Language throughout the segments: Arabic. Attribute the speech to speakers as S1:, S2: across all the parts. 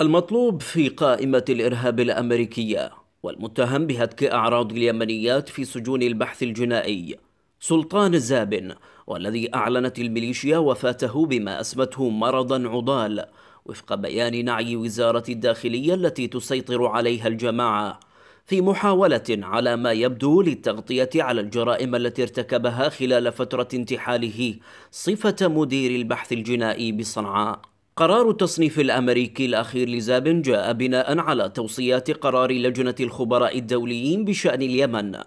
S1: المطلوب في قائمة الإرهاب الأمريكية والمتهم بهتك أعراض اليمنيات في سجون البحث الجنائي سلطان زابن والذي أعلنت الميليشيا وفاته بما أسمته مرضا عضال وفق بيان نعي وزارة الداخلية التي تسيطر عليها الجماعة في محاولة على ما يبدو للتغطية على الجرائم التي ارتكبها خلال فترة انتحاله صفة مدير البحث الجنائي بصنعاء قرار التصنيف الأمريكي الأخير لزاب جاء بناء على توصيات قرار لجنة الخبراء الدوليين بشأن اليمن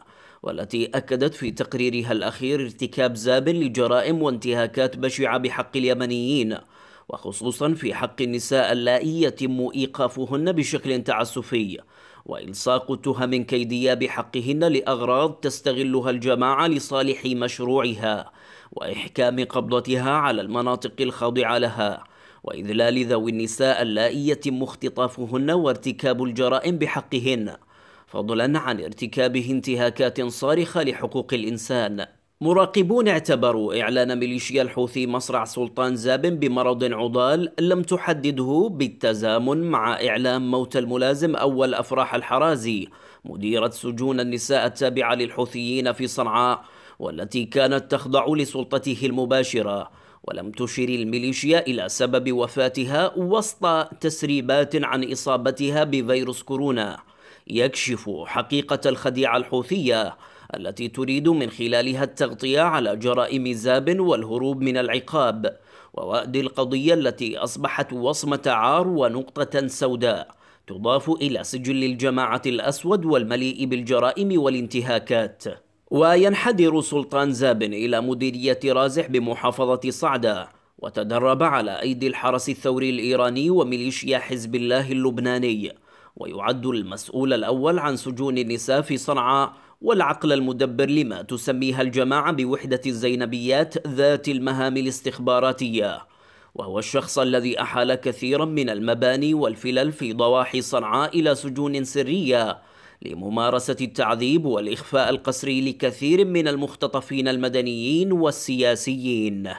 S1: والتي أكدت في تقريرها الأخير ارتكاب زاب لجرائم وانتهاكات بشعة بحق اليمنيين وخصوصا في حق النساء اللائي يتم إيقافهن بشكل تعسفي وإلصاق تهم كيدية بحقهن لأغراض تستغلها الجماعة لصالح مشروعها وإحكام قبضتها على المناطق الخاضعة لها وإذلال ذوي النساء اللائي يتم اختطافهن وارتكاب الجرائم بحقهن فضلا عن ارتكابه انتهاكات صارخة لحقوق الإنسان مراقبون اعتبروا إعلان ميليشيا الحوثي مصرع سلطان زاب بمرض عضال لم تحدده بالتزامن مع إعلام موت الملازم أول أفراح الحرازي مديرة سجون النساء التابعة للحوثيين في صنعاء والتي كانت تخضع لسلطته المباشره ولم تشر الميليشيا إلى سبب وفاتها وسط تسريبات عن إصابتها بفيروس كورونا يكشف حقيقة الخديعة الحوثية التي تريد من خلالها التغطية على جرائم زاب والهروب من العقاب ووأد القضية التي أصبحت وصمة عار ونقطة سوداء تضاف إلى سجل الجماعة الأسود والمليء بالجرائم والانتهاكات وينحدر سلطان زابن إلى مديرية رازح بمحافظة صعدة وتدرب على أيدي الحرس الثوري الإيراني وميليشيا حزب الله اللبناني ويعد المسؤول الأول عن سجون النساء في صنعاء والعقل المدبر لما تسميها الجماعة بوحدة الزينبيات ذات المهام الاستخباراتية وهو الشخص الذي أحال كثيرا من المباني والفلل في ضواحي صنعاء إلى سجون سرية لممارسة التعذيب والإخفاء القسري لكثير من المختطفين المدنيين والسياسيين